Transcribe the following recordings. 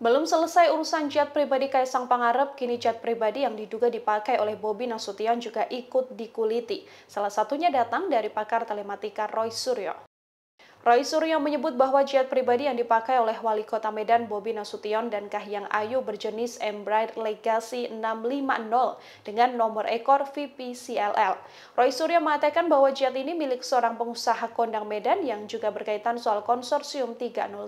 Belum selesai urusan jet pribadi Kaisang Pangarep, kini jet pribadi yang diduga dipakai oleh Bobi Nasution juga ikut dikuliti. Salah satunya datang dari pakar telematika Roy Suryo. Roy Suryo menyebut bahwa jet pribadi yang dipakai oleh Wali Kota Medan Bobi Nasution dan Kahiyang Ayu berjenis Embraer Legacy 650 dengan nomor ekor VPCLL. Roy Suryo mengatakan bahwa jet ini milik seorang pengusaha kondang Medan yang juga berkaitan soal konsorsium 303.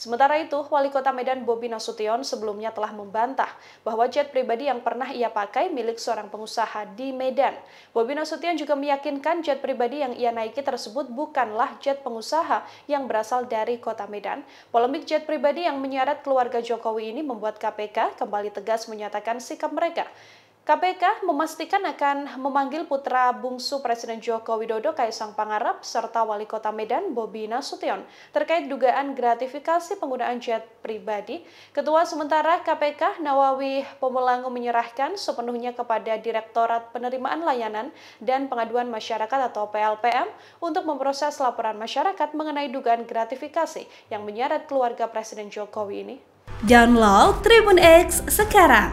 Sementara itu, Wali Kota Medan Bobi Nasution sebelumnya telah membantah bahwa jet pribadi yang pernah ia pakai milik seorang pengusaha di Medan. Bobi Nasution juga meyakinkan jet pribadi yang ia naiki tersebut bukanlah jet pengusaha usaha yang berasal dari kota Medan. Polemik jet pribadi yang menyeret keluarga Jokowi ini membuat KPK kembali tegas menyatakan sikap mereka. KPK memastikan akan memanggil putra bungsu Presiden Joko Widodo Kaisang Pangarap serta Wali Kota Medan Bobi Nasution terkait dugaan gratifikasi penggunaan jet pribadi. Ketua sementara KPK Nawawi Pemulangu menyerahkan sepenuhnya kepada Direktorat Penerimaan Layanan dan Pengaduan Masyarakat atau PLPM untuk memproses laporan masyarakat mengenai dugaan gratifikasi yang menyeret keluarga Presiden Jokowi ini. Download Tribun X sekarang